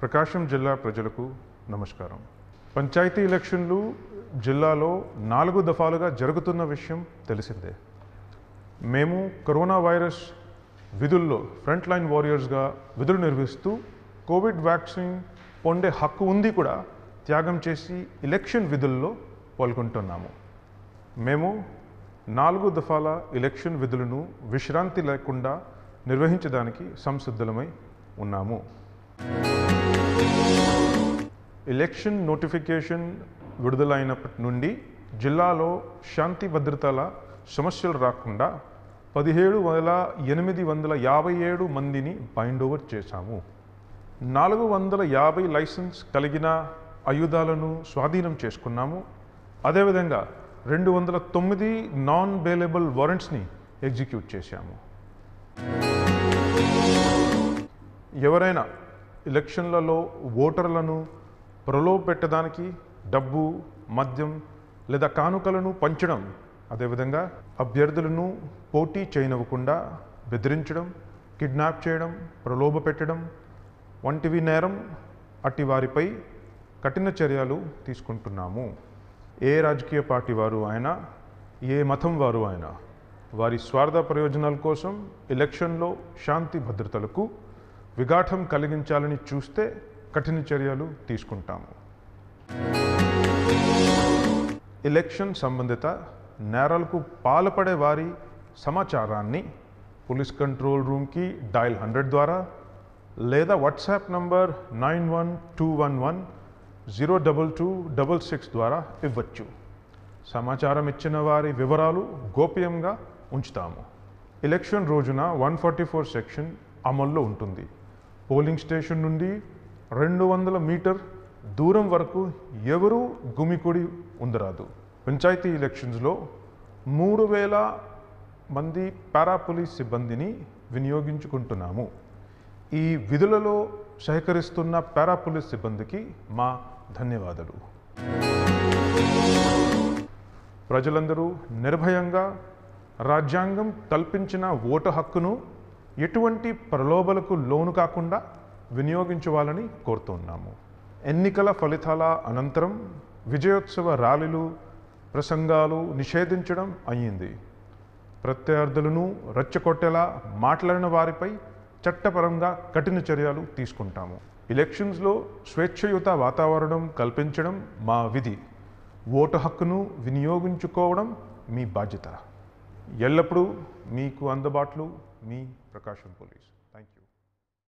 ప్రకాశం జిల్లా ప్రజలకు నమస్కారం పంచాయతీ ఎలక్షన్లు జిల్లాలో నాలుగు దఫాలుగా జరుగుతున్న విషయం తెలిసిందే మేము కరోనా వైరస్ విధుల్లో ఫ్రంట్ లైన్ వారియర్స్గా విధులు నిర్వహిస్తూ కోవిడ్ వ్యాక్సిన్ పొందే హక్కు ఉంది కూడా త్యాగం చేసి ఎలక్షన్ విధుల్లో పాల్గొంటున్నాము మేము నాలుగు దఫాల ఎలక్షన్ విధులను విశ్రాంతి లేకుండా నిర్వహించడానికి సంసిద్ధులమై ఉన్నాము ఎలక్షన్ నోటిఫికేషన్ విడుదలైనప్పటి నుండి జిల్లాలో శాంతి భద్రతల సమస్యలు రాకుండా పదిహేడు వందల ఎనిమిది వందల యాభై ఏడు మందిని బైండ్ ఓవర్ చేశాము నాలుగు వందల యాభై లైసెన్స్ కలిగిన ఆయుధాలను స్వాధీనం చేసుకున్నాము అదేవిధంగా రెండు వందల తొమ్మిది నాన్ బేలబుల్ వారెంట్స్ని ఎగ్జిక్యూట్ చేశాము ఎవరైనా ఎలక్షన్లలో ఓటర్లను ప్రలోభపెట్టడానికి డబ్బు మద్యం లేదా కానుకలను పంచడం అదేవిధంగా అభ్యర్థులను పోటీ చేయనివ్వకుండా బెదిరించడం కిడ్నాప్ చేయడం ప్రలోభ పెట్టడం వంటివి నేరం అట్టి వారిపై కఠిన చర్యలు తీసుకుంటున్నాము ఏ రాజకీయ పార్టీ వారు అయినా ఏ మతం వారు అయినా వారి స్వార్థ ప్రయోజనాల కోసం ఎలక్షన్లో శాంతి భద్రతలకు విఘాఠం కలిగించాలని చూస్తే కఠిన చర్యలు తీసుకుంటాము ఎలక్షన్ సంబంధిత నేరాలకు పాల్పడే వారి సమాచారాన్ని పోలీస్ కంట్రోల్ రూమ్కి డైల్ హండ్రెడ్ ద్వారా లేదా WhatsApp number nine one two one one zero double two double six ద్వారా ఇవ్వచ్చు సమాచారం ఇచ్చిన వారి వివరాలు గోప్యంగా ఉంచుతాము ఎలక్షన్ రోజున వన్ ఫార్టీ ఫోర్ సెక్షన్ అమల్లో ఉంటుంది పోలింగ్ స్టేషన్ నుండి రెండు వందల మీటర్ దూరం వరకు ఎవరూ గుమికూడి ఉందరాదు పంచాయతీ ఎలక్షన్స్లో మూడు వేల మంది పారా పోలీస్ సిబ్బందిని వినియోగించుకుంటున్నాము ఈ విధులలో సహకరిస్తున్న పారా పోలీస్ సిబ్బందికి మా ధన్యవాదాలు ప్రజలందరూ నిర్భయంగా రాజ్యాంగం కల్పించిన ఓటు హక్కును ఎటువంటి ప్రలోభలకు లోను కాకుండా వినియోగించవాలని కోరుతున్నాము ఎన్నికల ఫలితాల అనంతరం విజయోత్సవ ర్యాలీలు ప్రసంగాలు నిషేధించడం అయ్యింది ప్రత్యర్థులను రచ్చకొట్టేలా మాట్లాడిన వారిపై చట్టపరంగా కఠిన చర్యలు తీసుకుంటాము ఎలక్షన్స్లో స్వేచ్ఛయుత వాతావరణం కల్పించడం మా విధి ఓటు హక్కును వినియోగించుకోవడం మీ బాధ్యత ఎల్లప్పుడూ మీకు అందుబాటులో me, Prakasham Police.